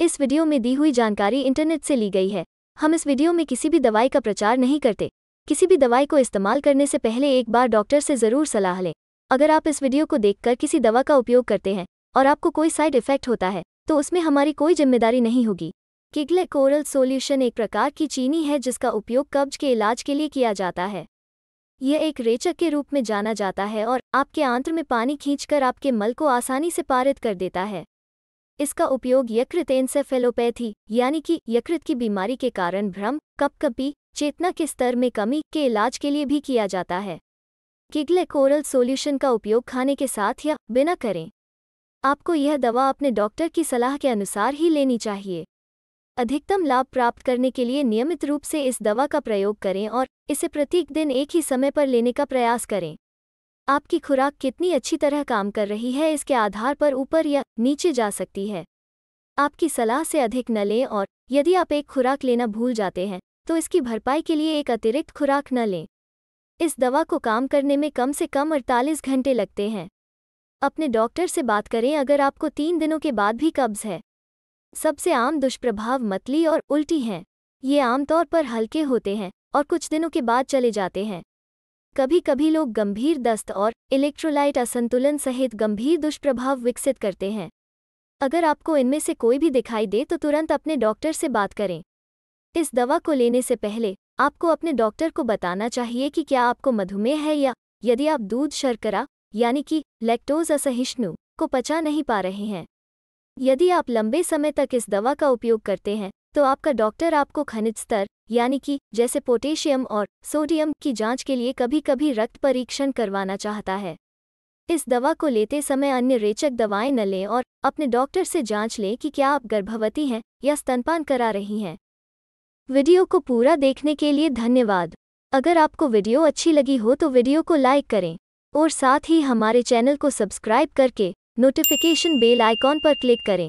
इस वीडियो में दी हुई जानकारी इंटरनेट से ली गई है हम इस वीडियो में किसी भी दवाई का प्रचार नहीं करते किसी भी दवाई को इस्तेमाल करने से पहले एक बार डॉक्टर से ज़रूर सलाह लें अगर आप इस वीडियो को देखकर किसी दवा का उपयोग करते हैं और आपको कोई साइड इफेक्ट होता है तो उसमें हमारी कोई जिम्मेदारी नहीं होगी किगले कोरल सोल्यूशन एक प्रकार की चीनी है जिसका उपयोग कब्ज के इलाज के लिए किया जाता है यह एक रेचक के रूप में जाना जाता है और आपके आंत्र में पानी खींचकर आपके मल को आसानी से पारित कर देता है इसका उपयोग यकृत एनसेफेलोपैथी यानी कि यकृत की बीमारी के कारण भ्रम कपकपी चेतना के स्तर में कमी के इलाज के लिए भी किया जाता है किगले कोरल सोल्यूशन का उपयोग खाने के साथ या बिना करें आपको यह दवा अपने डॉक्टर की सलाह के अनुसार ही लेनी चाहिए अधिकतम लाभ प्राप्त करने के लिए नियमित रूप से इस दवा का प्रयोग करें और इसे प्रत्येक दिन एक ही समय पर लेने का प्रयास करें आपकी खुराक कितनी अच्छी तरह काम कर रही है इसके आधार पर ऊपर या नीचे जा सकती है आपकी सलाह से अधिक न लें और यदि आप एक खुराक लेना भूल जाते हैं तो इसकी भरपाई के लिए एक अतिरिक्त खुराक न लें इस दवा को काम करने में कम से कम अड़तालीस घंटे लगते हैं अपने डॉक्टर से बात करें अगर आपको तीन दिनों के बाद भी कब्ज़ है सबसे आम दुष्प्रभाव मतली और उल्टी हैं ये आमतौर पर हल्के होते हैं और कुछ दिनों के बाद चले जाते हैं कभी कभी लोग गंभीर दस्त और इलेक्ट्रोलाइट असंतुलन सहित गंभीर दुष्प्रभाव विकसित करते हैं अगर आपको इनमें से कोई भी दिखाई दे तो तुरंत अपने डॉक्टर से बात करें इस दवा को लेने से पहले आपको अपने डॉक्टर को बताना चाहिए कि क्या आपको मधुमेह है या यदि आप दूध शर्करा यानी कि लैक्टोज असहिष्णु को पचा नहीं पा रहे हैं यदि आप लंबे समय तक इस दवा का उपयोग करते हैं तो आपका डॉक्टर आपको खनिज स्तर यानी कि जैसे पोटेशियम और सोडियम की जांच के लिए कभी कभी रक्त परीक्षण करवाना चाहता है इस दवा को लेते समय अन्य रेचक दवाएं न लें और अपने डॉक्टर से जांच लें कि क्या आप गर्भवती हैं या स्तनपान करा रही हैं वीडियो को पूरा देखने के लिए धन्यवाद अगर आपको वीडियो अच्छी लगी हो तो वीडियो को लाइक करें और साथ ही हमारे चैनल को सब्सक्राइब करके नोटिफिकेशन बेल आइकॉन पर क्लिक करें